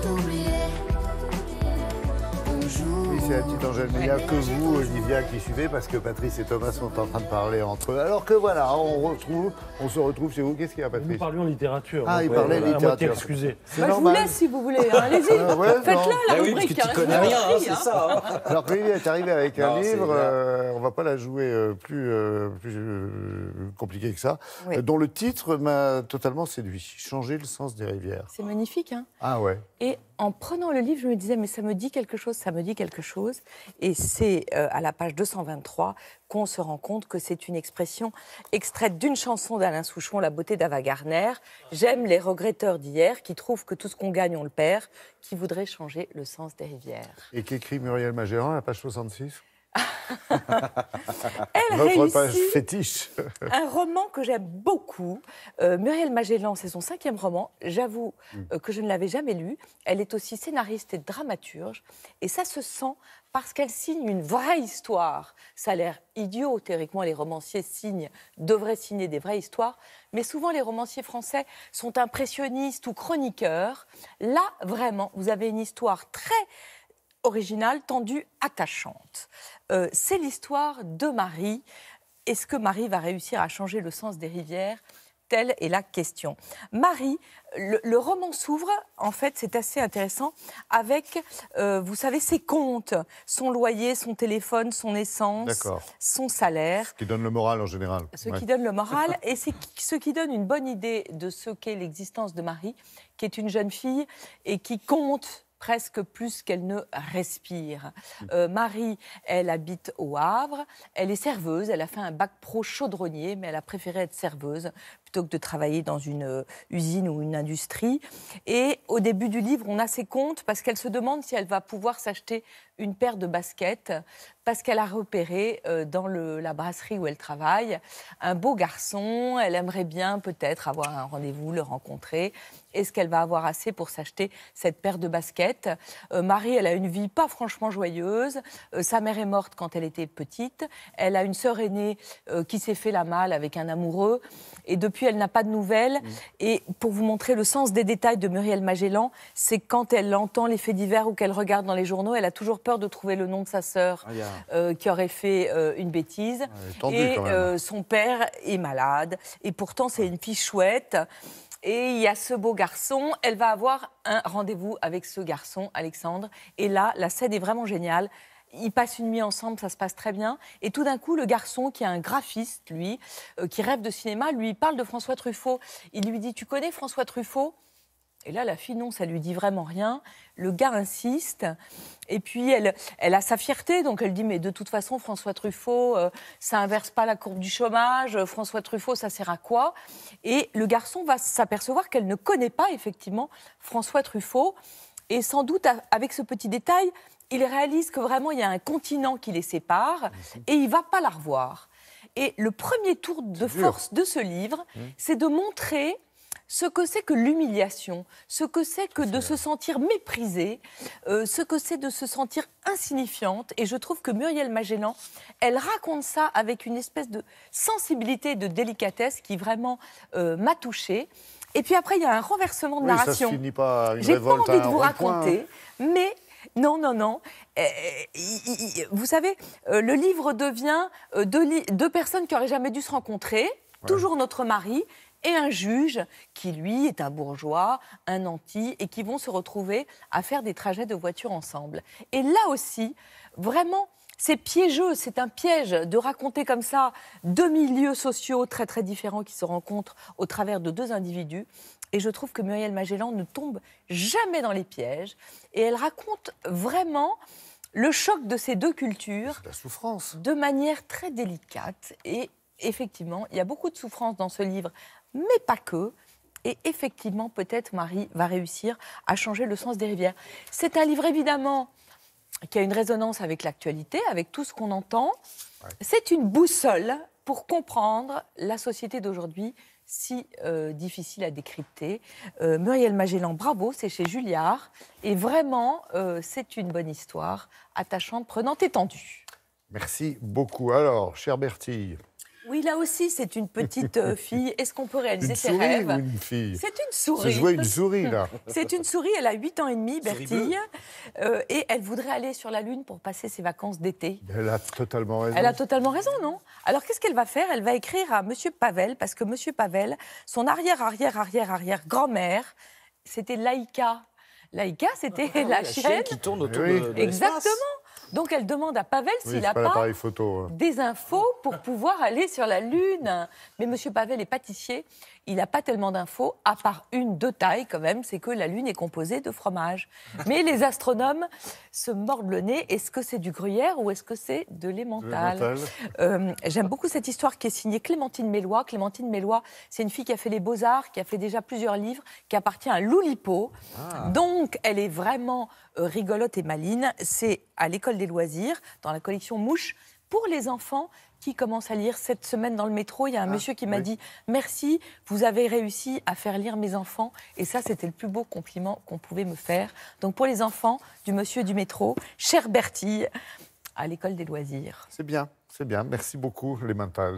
tudo bem. c'est la petite Angèle a que vous, Olivia, qui suivez, parce que Patrice et Thomas sont en train de parler entre eux. Alors que voilà, on, retrouve, on se retrouve chez vous. Qu'est-ce qu'il y a, Patrice Nous parlions littérature. Ah, il parlait euh, littérature. je vous laisse si vous voulez. Hein, allez-y. Ah, Faites-la, la rubrique. Hein, tu connais rien, hein, c'est ça. Hein. Alors que Olivia est arrivée avec un livre, on euh, on va pas la jouer euh, plus, compliquée plus compliqué que ça, dont le titre m'a totalement séduit. Changer le sens des rivières. C'est magnifique, hein Ah ouais. Et en prenant le livre, je me disais, mais ça me dit quelque chose, ça me dit quelque chose. Et c'est euh, à la page 223 qu'on se rend compte que c'est une expression extraite d'une chanson d'Alain Souchon, La beauté d'Ava Garner. J'aime les regretteurs d'hier qui trouvent que tout ce qu'on gagne, on le perd, qui voudraient changer le sens des rivières. Et qu'écrit Muriel Magéran à la page 66 elle Votre page fétiche. un roman que j'aime beaucoup. Euh, Muriel Magellan, c'est son cinquième roman. J'avoue hmm. euh, que je ne l'avais jamais lu. Elle est aussi scénariste et dramaturge. Et ça se sent parce qu'elle signe une vraie histoire. Ça a l'air idiot, théoriquement, les romanciers signent, devraient signer des vraies histoires, mais souvent les romanciers français sont impressionnistes ou chroniqueurs. Là, vraiment, vous avez une histoire très originale, tendue, attachante. Euh, c'est l'histoire de Marie, est-ce que Marie va réussir à changer le sens des rivières Telle est la question. Marie, le, roman s'ouvre, en fait, c'est assez intéressant, avec, euh, vous savez, ses comptes, son loyer, son téléphone, son essence, son salaire. Ce qui donne le moral en général. Ce qui donne le moral et c'est ce qui donne une bonne idée de ce qu'est l'existence de Marie, qui est une jeune fille et qui compte presque plus qu'elle ne respire. Euh, Marie, elle habite au Havre, elle est serveuse, elle a fait un bac pro chaudronnier, mais elle a préféré être serveuse plutôt que de travailler dans une euh, usine ou une industrie. Et au début du livre, on a ses comptes parce qu'elle se demande si elle va pouvoir s'acheter une paire de baskets parce qu'elle a repéré euh, dans la brasserie où elle travaille un beau garçon. Elle aimerait bien peut-être avoir un rendez-vous, le rencontrer. Est-ce qu'elle va avoir assez pour s'acheter cette paire de baskets euh, Marie, elle a une vie pas franchement joyeuse. sa mère est morte quand elle était petite. Elle a une sœur aînée qui s'est fait la malle avec un amoureux. Et depuis elle n'a pas de nouvelles. Mm. Et pour vous montrer le sens des détails de Muriel Magellan, c'est quand elle entend les faits divers ou qu'elle regarde dans les journaux, elle a toujours peur de trouver le nom de sa sœur ah, euh, qui aurait fait euh, une bêtise. et euh, son père est malade. Et pourtant, c'est une fille chouette. Et il y a ce beau garçon. Elle va avoir un rendez-vous avec ce garçon, Alexandre. Et là, la scène est vraiment géniale ils passent une nuit ensemble, ça se passe très bien. Et tout d'un coup, le garçon, qui est un graphiste, lui, euh, qui rêve de cinéma, lui parle de François Truffaut. Il lui dit, tu connais François Truffaut et là, la fille, non, ça lui dit vraiment rien. Le gars insiste. Et puis, elle, elle a sa fierté. Donc, elle dit Mais de toute façon, François Truffaut, euh, ça inverse pas la courbe du chômage. François Truffaut, ça sert à quoi Et le garçon va s'apercevoir qu'elle ne connaît pas, effectivement, François Truffaut. Et sans doute, avec ce petit détail, il réalise que vraiment il y a un continent qui les sépare et il va pas la revoir. Et le premier tour de force de ce livre, mmh. c'est de montrer ce que c'est que l'humiliation, ce que c'est que de se sentir méprisé, euh, ce que c'est de se sentir insignifiante. Et je trouve que Muriel Magellan, elle raconte ça avec une espèce de sensibilité, de délicatesse qui vraiment euh, m'a touchée. Et puis après, il y a un renversement de narration. Ça pas J'ai envie de hein, vous hein. raconter, mais non, non, non. Euh, vous savez, euh, le livre devient euh, deux, personnes qui auraient jamais dû se rencontrer. Toujours notre mari et un juge qui, lui, est un bourgeois, un anti, et qui vont se retrouver à faire des trajets de voiture ensemble. Et là aussi, vraiment, c'est piégeux, c'est un piège de raconter comme ça deux milieux sociaux très très différents qui se rencontrent au travers de deux individus. Et je trouve que Muriel Magellan ne tombe jamais dans les pièges. Et elle raconte vraiment le choc de ces deux cultures. De manière très délicate. Et effectivement, il y a beaucoup de souffrance dans ce livre, mais pas que. Et effectivement, peut-être Marie va réussir à changer le sens des rivières. C'est un livre évidemment qui a une résonance avec l'actualité, avec tout ce qu'on entend. C'est une boussole pour comprendre la société d'aujourd'hui si euh, difficile à décrypter. Euh, Muriel Magellan, bravo, c'est chez Julliard. Et vraiment, euh, c'est une bonne histoire, attachante, prenante et tendue. Merci beaucoup. Alors, cher Bertille. Oui, là aussi, c'est une petite euh, fille. Est-ce qu'on peut réaliser ses rêves C'est une souris. C'est jouer une souris, là. c'est une souris, elle a 8 ans et demi, Bertille. Euh, et elle voudrait aller sur la Lune pour passer ses vacances d'été. Elle a totalement raison. Elle a totalement raison, non Alors qu'est-ce qu'elle va faire Elle va écrire à M. Pavel, parce que M. Pavel, son arrière-arrière-arrière-arrière-grand-mère, c'était Laïka. Laïka, c'était ah la, la chienne qui tourne autour eh de, de Exactement. Donc elle demande à Pavel s'il a pas, hein. des infos pour pouvoir aller sur la Lune. Mais Monsieur Pavel est pâtissier il n'a pas tellement d'infos, à part une de taille quand même, c'est que la Lune est composée de fromage. Mais les astronomes se mordent le nez. Est-ce que c'est du gruyère ou est-ce que c'est de l'émental euh, J'aime beaucoup cette histoire qui est signée Clémentine Mélois. Clémentine Mélois, c'est une fille qui a fait les beaux-arts, qui a fait déjà plusieurs livres, qui appartient à Loulipo. Ah. Donc, elle est vraiment euh, rigolote et maline. C'est à l'école des loisirs, dans la collection Mouche pour les enfants qui commencent à lire. Cette semaine dans le métro, il y a un ah, monsieur qui m'a dit Merci, vous avez réussi à faire lire mes enfants. Et ça, c'était le plus beau compliment qu'on pouvait me faire. Donc pour les enfants du monsieur du métro, chère Bertie à l'école des loisirs. C'est bien, c'est bien. Merci beaucoup, les mentales.